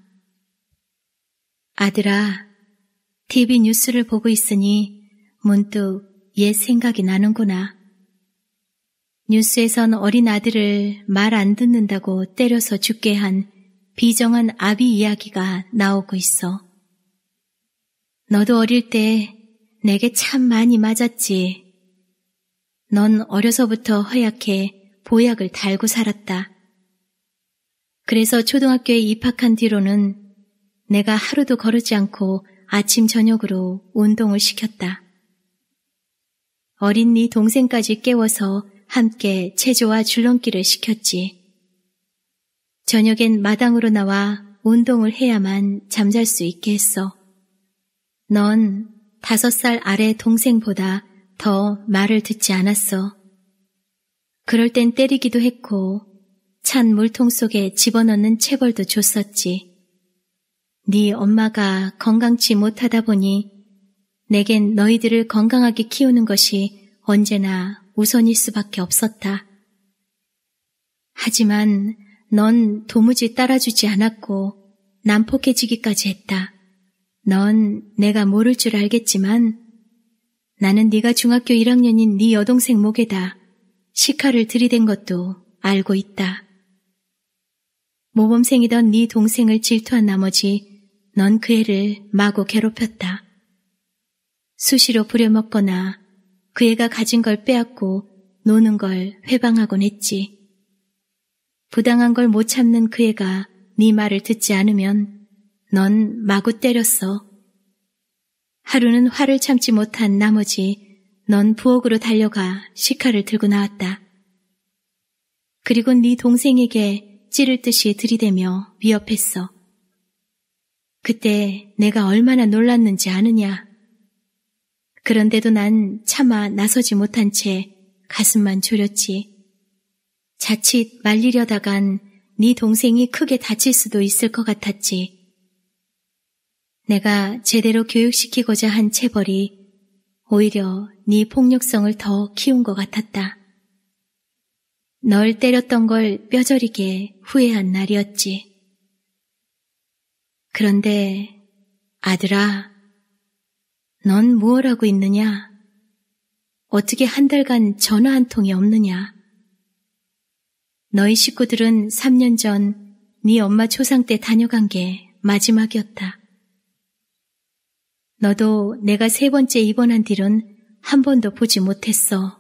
아들아, TV 뉴스를 보고 있으니 문득 옛 생각이 나는구나. 뉴스에선 어린 아들을 말 안 듣는다고 때려서 죽게 한 비정한 아비 이야기가 나오고 있어. 너도 어릴 때 내게 참 많이 맞았지. 넌 어려서부터 허약해 보약을 달고 살았다. 그래서 초등학교에 입학한 뒤로는 내가 하루도 거르지 않고 아침 저녁으로 운동을 시켰다. 어린 네 동생까지 깨워서 함께 체조와 줄넘기를 시켰지. 저녁엔 마당으로 나와 운동을 해야만 잠잘 수 있게 했어. 넌 다섯 살 아래 동생보다 더 말을 듣지 않았어. 그럴 땐 때리기도 했고 찬 물통 속에 집어넣는 체벌도 줬었지. 네 엄마가 건강치 못하다 보니 내겐 너희들을 건강하게 키우는 것이 언제나 우선일 수밖에 없었다. 하지만 넌 도무지 따라주지 않았고 난폭해지기까지 했다. 넌 내가 모를 줄 알겠지만 나는 네가 중학교 1학년인 네 여동생 목에다 시카를 들이댄 것도 알고 있다. 모범생이던 네 동생을 질투한 나머지 넌 그 애를 마구 괴롭혔다. 수시로 부려먹거나 그 애가 가진 걸 빼앗고 노는 걸 회방하곤 했지. 부당한 걸 못 참는 그 애가 네 말을 듣지 않으면 넌 마구 때렸어. 하루는 화를 참지 못한 나머지 넌 부엌으로 달려가 시카를 들고 나왔다. 그리고 네 동생에게 찌를 듯이 들이대며 위협했어. 그때 내가 얼마나 놀랐는지 아느냐. 그런데도 난 차마 나서지 못한 채 가슴만 졸였지. 자칫 말리려다간 네 동생이 크게 다칠 수도 있을 것 같았지. 내가 제대로 교육시키고자 한 체벌이 오히려 네 폭력성을 더 키운 것 같았다. 널 때렸던 걸 뼈저리게 후회한 날이었지. 그런데 아들아, 넌무얼 하고 있느냐? 어떻게 한 달간 전화 한 통이 없느냐? 너희 식구들은 3년 전 네 엄마 초상 때 다녀간 게 마지막이었다. 너도 내가 세 번째 입원한 뒤론 한 번도 보지 못했어.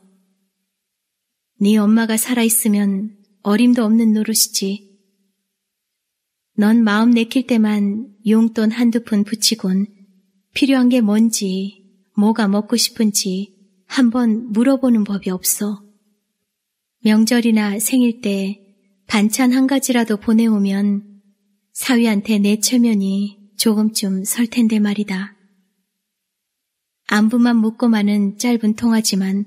네 엄마가 살아있으면 어림도 없는 노릇이지. 넌 마음 내킬 때만 용돈 한두 푼 붙이곤 필요한 게 뭔지, 뭐가 먹고 싶은지 한 번 물어보는 법이 없어. 명절이나 생일 때 반찬 한 가지라도 보내오면 사위한테 내 체면이 조금쯤 설 텐데 말이다. 안부만 묻고 마는 짧은 통화지만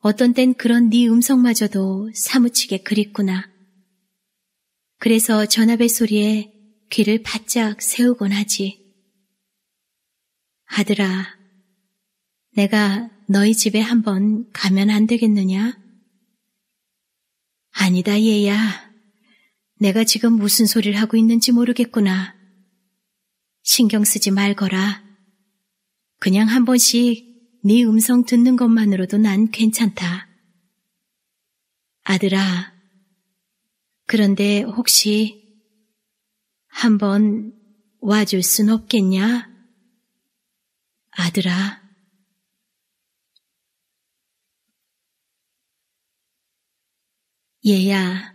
어떤 땐 그런 네 음성마저도 사무치게 그립구나. 그래서 전화벨 소리에 귀를 바짝 세우곤 하지. 아들아, 내가 너희 집에 한번 가면 안 되겠느냐? 아니다, 얘야. 내가 지금 무슨 소리를 하고 있는지 모르겠구나. 신경 쓰지 말거라. 그냥 한 번씩 네 음성 듣는 것만으로도 난 괜찮다. 아들아. 그런데 혹시 한 번 와줄 순 없겠냐? 아들아. 얘야,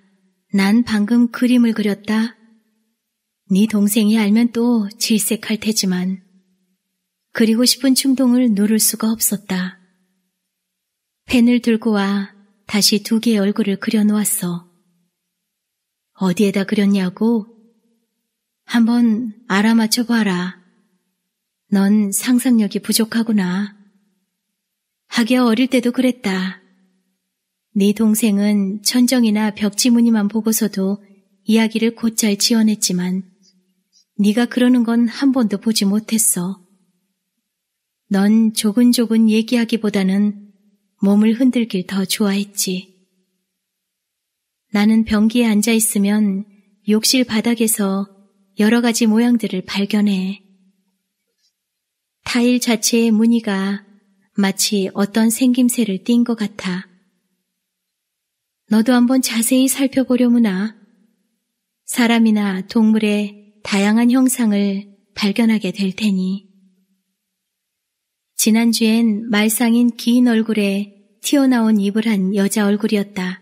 난 방금 그림을 그렸다. 네 동생이 알면 또 질색할 테지만 그리고 싶은 충동을 누를 수가 없었다. 펜을 들고 와 다시 두 개의 얼굴을 그려놓았어. 어디에다 그렸냐고? 한번 알아맞혀봐라. 넌 상상력이 부족하구나. 하기야 어릴 때도 그랬다. 네 동생은 천정이나 벽지무늬만 보고서도 이야기를 곧잘 지어냈지만 네가 그러는 건 한 번도 보지 못했어. 넌 조근조근 얘기하기보다는 몸을 흔들길 더 좋아했지. 나는 변기에 앉아 있으면 욕실 바닥에서 여러 가지 모양들을 발견해. 타일 자체의 무늬가 마치 어떤 생김새를 띤 것 같아. 너도 한번 자세히 살펴보려무나. 사람이나 동물의 다양한 형상을 발견하게 될 테니. 지난주엔 말상인 긴 얼굴에 튀어나온 입을 한 여자 얼굴이었다.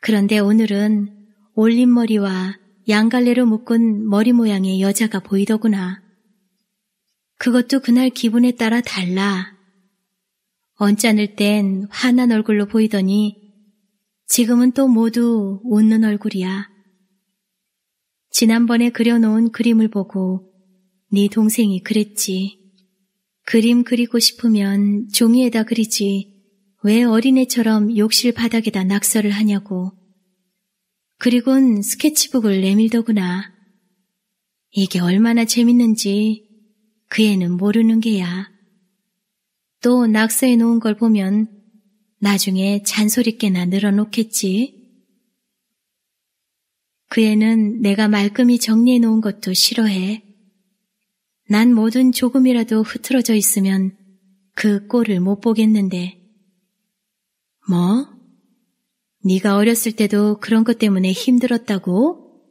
그런데 오늘은 올린 머리와 양갈래로 묶은 머리 모양의 여자가 보이더구나. 그것도 그날 기분에 따라 달라. 언짢을 땐 환한 얼굴로 보이더니 지금은 또 모두 웃는 얼굴이야. 지난번에 그려놓은 그림을 보고 네 동생이 그랬지. 그림 그리고 싶으면 종이에다 그리지 왜 어린애처럼 욕실 바닥에다 낙서를 하냐고. 그리곤 스케치북을 내밀더구나. 이게 얼마나 재밌는지 그 애는 모르는 게야. 또 낙서해 놓은 걸 보면 나중에 잔소리깨나 늘어놓겠지. 그 애는 내가 말끔히 정리해 놓은 것도 싫어해. 난 뭐든 조금이라도 흐트러져 있으면 그 꼴을 못 보겠는데. 뭐? 네가 어렸을 때도 그런 것 때문에 힘들었다고?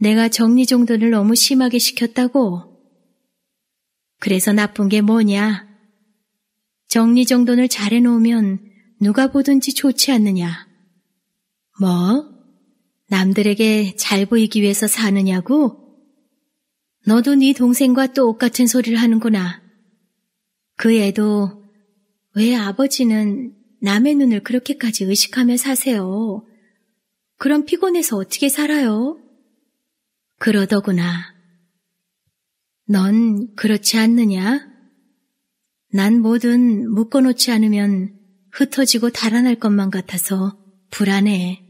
내가 정리정돈을 너무 심하게 시켰다고? 그래서 나쁜 게 뭐냐? 정리정돈을 잘 해놓으면 누가 보든지 좋지 않느냐. 뭐? 남들에게 잘 보이기 위해서 사느냐고? 너도 네 동생과 똑같은 소리를 하는구나. 그 애도 왜 아버지는 남의 눈을 그렇게까지 의식하며 사세요? 그럼 피곤해서 어떻게 살아요? 그러더구나. 넌 그렇지 않느냐? 난 뭐든 묶어놓지 않으면 흩어지고 달아날 것만 같아서 불안해.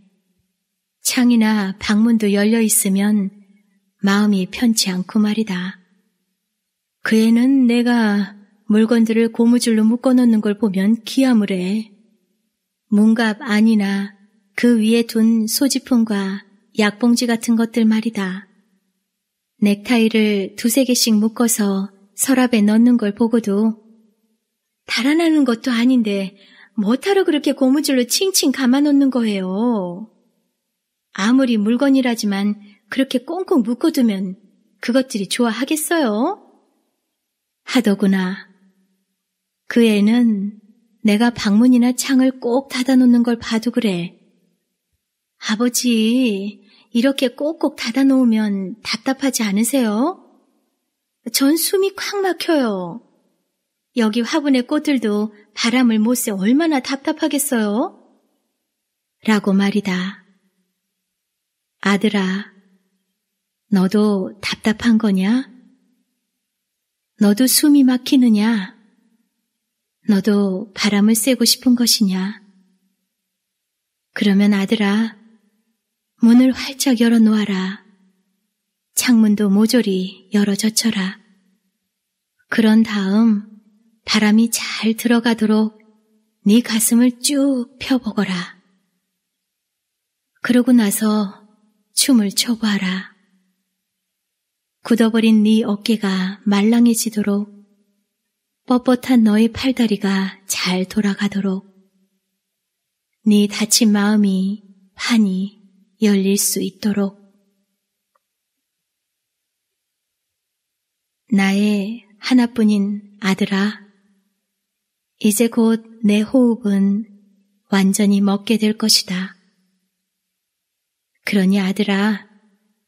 창이나 방문도 열려 있으면 마음이 편치 않고 말이다. 그 애는 내가 물건들을 고무줄로 묶어놓는 걸 보면 기함을 해. 문갑 안이나 그 위에 둔 소지품과 약봉지 같은 것들 말이다. 넥타이를 두세 개씩 묶어서 서랍에 넣는 걸 보고도 달아나는 것도 아닌데 뭐하러 그렇게 고무줄로 칭칭 감아놓는 거예요. 아무리 물건이라지만 그렇게 꽁꽁 묶어두면 그것들이 좋아하겠어요? 하더구나. 그 애는 내가 방문이나 창을 꼭 닫아놓는 걸 봐도 그래. 아버지, 이렇게 꼭꼭 닫아놓으면 답답하지 않으세요? 전 숨이 콱 막혀요. 여기 화분의 꽃들도 바람을 못 쐬 얼마나 답답하겠어요? 라고 말이다. 아들아, 너도 답답한 거냐? 너도 숨이 막히느냐? 너도 바람을 쐬고 싶은 것이냐? 그러면 아들아, 문을 활짝 열어놓아라. 창문도 모조리 열어젖혀라. 그런 다음 바람이 잘 들어가도록 네 가슴을 쭉 펴보거라. 그러고 나서 춤을 춰봐라. 굳어버린 네 어깨가 말랑해지도록 뻣뻣한 너의 팔다리가 잘 돌아가도록 네 다친 마음이 판이 열릴 수 있도록 나의 하나뿐인 아들아 이제 곧 내 호흡은 완전히 먹게 될 것이다. 그러니 아들아,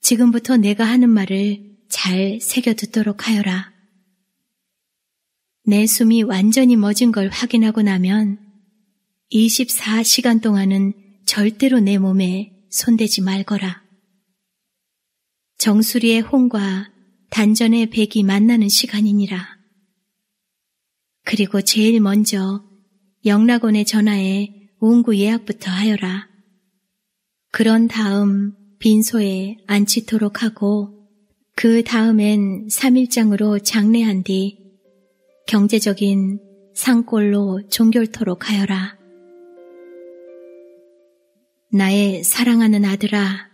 지금부터 내가 하는 말을 잘 새겨 듣도록 하여라. 내 숨이 완전히 멎은 걸 확인하고 나면 24시간 동안은 절대로 내 몸에 손대지 말거라. 정수리의 홍과 단전의 백이 만나는 시간이니라. 그리고 제일 먼저 영락원의전화에 온구 예약부터 하여라. 그런 다음 빈소에 앉히도록 하고 그 다음엔 3일장으로 장례한 뒤 경제적인 상골로 종결토록 하여라. 나의 사랑하는 아들아,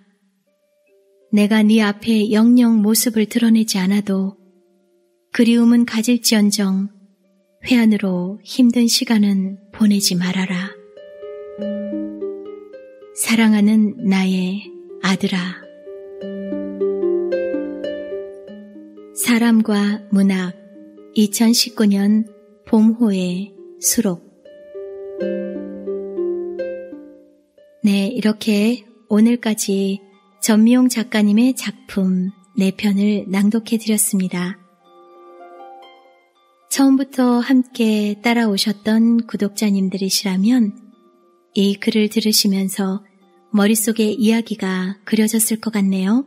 내가 네 앞에 영영 모습을 드러내지 않아도 그리움은 가질지언정 회한으로 힘든 시간은 보내지 말아라. 사랑하는 나의 아들아. 사람과 문학 2019년 봄호의 수록 네, 이렇게 오늘까지 전미용 작가님의 작품 4편을 낭독해 드렸습니다. 처음부터 함께 따라오셨던 구독자님들이시라면 이 글을 들으시면서 머릿속에 이야기가 그려졌을 것 같네요.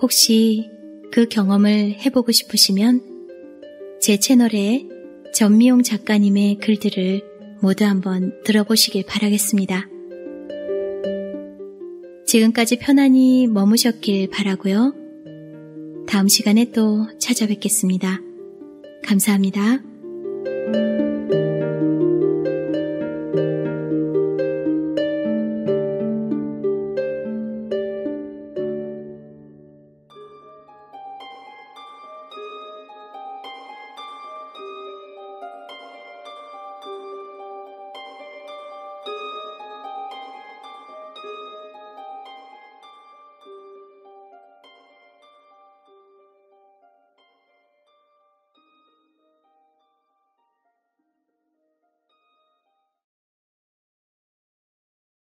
혹시 그 경험을 해보고 싶으시면 제 채널에 전미용 작가님의 글들을 모두 한번 들어보시길 바라겠습니다. 지금까지 편안히 머무셨길 바라고요. 다음 시간에 또 찾아뵙겠습니다. 감사합니다.